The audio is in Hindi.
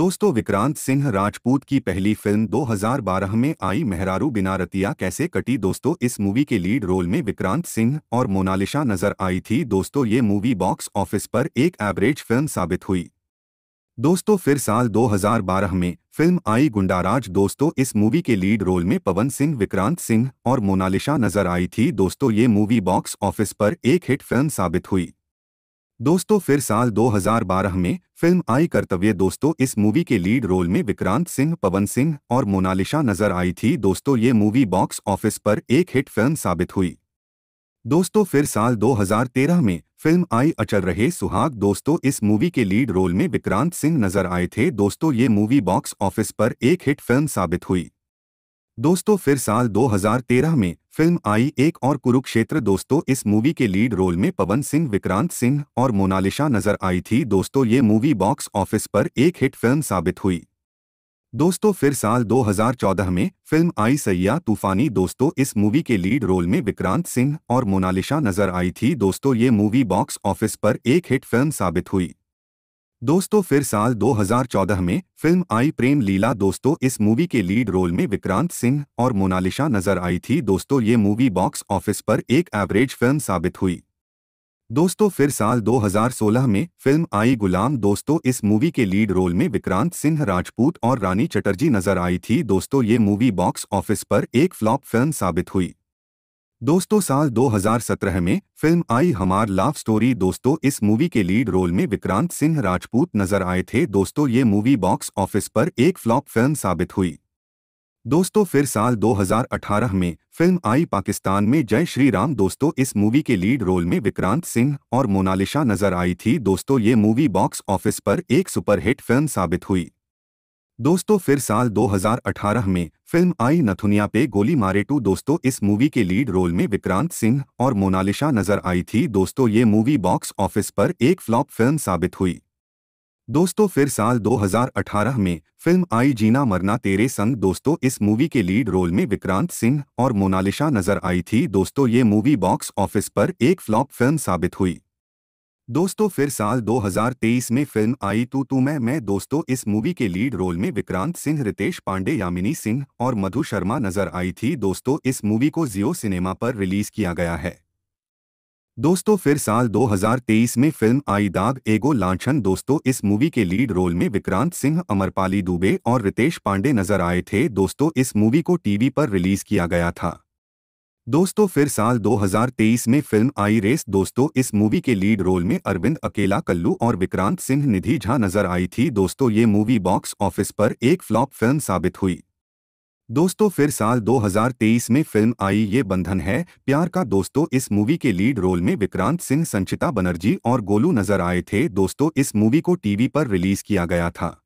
दोस्तों विक्रांत सिंह राजपूत की पहली फिल्म 2012 में आई मेहरारू बिना रतिया कैसे कटी दोस्तों इस मूवी के लीड रोल में विक्रांत सिंह और मोनालिशा नजर आई थी दोस्तों ये मूवी बॉक्स ऑफिस पर एक एवरेज फिल्म साबित हुई दोस्तों फिर साल 2012 में फिल्म आई गुंडाराज दोस्तों इस मूवी के लीड रोल में पवन सिंह विक्रांत सिंह और मोनालिशा नजर आई थी दोस्तों ये मूवी बॉक्स ऑफिस पर एक हिट फिल्म साबित हुई दोस्तों फिर साल 2012 में फिल्म आई कर्तव्य दोस्तों इस मूवी के लीड रोल में विक्रांत सिंह पवन सिंह और मोनालिशा नजर आई थी दोस्तों ये मूवी बॉक्स ऑफिस पर एक हिट फिल्म साबित हुई दोस्तों फिर साल 2013 में फिल्म आई अचल रहे सुहाग दोस्तों इस मूवी के लीड रोल में विक्रांत सिंह नजर आए थे दोस्तों ये मूवी बॉक्स ऑफिस पर एक हिट फिल्म साबित हुई दोस्तों फिर साल 2013 में फिल्म आई एक और कुरुक्षेत्र दोस्तों इस मूवी के लीड रोल में पवन सिंह विक्रांत सिंह और मोनालिशा नजर आई थी दोस्तों ये मूवी बॉक्स ऑफिस पर एक हिट फिल्म साबित हुई दोस्तों फिर साल 2014 में फिल्म आई सैया तूफानी दोस्तों इस मूवी के लीड रोल में विक्रांत सिंह और मोनालिशा नजर आई थी दोस्तों ये मूवी बॉक्स ऑफिस पर एक हिट फिल्म साबित हुई दोस्तों फिर साल 2014 में फिल्म आई प्रेम लीला दोस्तों इस मूवी के लीड रोल में विक्रांत सिंह और मोनालिशा नजर आई थी दोस्तों ये मूवी बॉक्स ऑफिस पर एक एवरेज फिल्म साबित हुई दोस्तों फिर साल 2016 में फिल्म आई गुलाम दोस्तों इस मूवी के लीड रोल में विक्रांत सिंह राजपूत और रानी चटर्जी नजर आई थी दोस्तों ये मूवी बॉक्स ऑफिस पर एक फ्लॉप फिल्म साबित हुई दोस्तों साल 2017 में फिल्म आई हमार लव स्टोरी दोस्तों इस मूवी के लीड रोल में विक्रांत सिंह राजपूत नजर आए थे दोस्तों ये मूवी बॉक्स ऑफिस पर एक फ्लॉप फिल्म साबित हुई दोस्तों फिर साल 2018 में फिल्म आई पाकिस्तान में जय श्री राम दोस्तों इस मूवी के लीड रोल में विक्रांत सिंह और मोनालिशा नजर आई थी दोस्तों ये मूवी बॉक्स ऑफिस पर एक सुपरहिट फिल्म साबित हुई दोस्तों फिर साल 2018 में फिल्म आई नथुनिया पे गोली मारे टू दोस्तों इस मूवी के लीड रोल में विक्रांत सिंह और मोनालिशा नजर आई थी दोस्तों ये मूवी बॉक्स ऑफिस पर एक फ्लॉप फिल्म साबित हुई दोस्तों फिर साल 2018 में फिल्म आई जीना मरना तेरे संग दोस्तों इस मूवी के लीड रोल में विक्रांत सिंह और मोनालिशा नजर आई थी दोस्तों ये मूवी बॉक्स ऑफिस पर एक फ्लॉप फिल्म साबित हुई दोस्तों फिर साल 2023 में फिल्म आई तू तू मैं मैं दोस्तों इस मूवी के लीड रोल में विक्रांत सिंह रितेश पांडे यामिनी सिंह और मधु शर्मा नजर आई थी दोस्तों इस मूवी को जियो सिनेमा पर रिलीज किया गया है दोस्तों फिर साल 2023 में फिल्म आई दाग एगो लांछन दोस्तों इस मूवी के लीड रोल में विक्रांत सिंह अमरपाली दुबे और रितेश पांडे नजर आए थे दोस्तों इस मूवी को टीवी पर रिलीज किया गया था दोस्तों फिर साल 2023 में फिल्म आई रेस दोस्तों इस मूवी के लीड रोल में अरविंद अकेला कल्लू और विक्रांत सिंह निधि झा नजर आई थी दोस्तों ये मूवी बॉक्स ऑफिस पर एक फ्लॉप फिल्म साबित हुई दोस्तों फिर साल 2023 में फिल्म आई ये बंधन है प्यार का दोस्तों इस मूवी के लीड रोल में विक्रांत सिंह संचिता बनर्जी और गोलू नजर आए थे दोस्तों इस मूवी को टीवी पर रिलीज किया गया था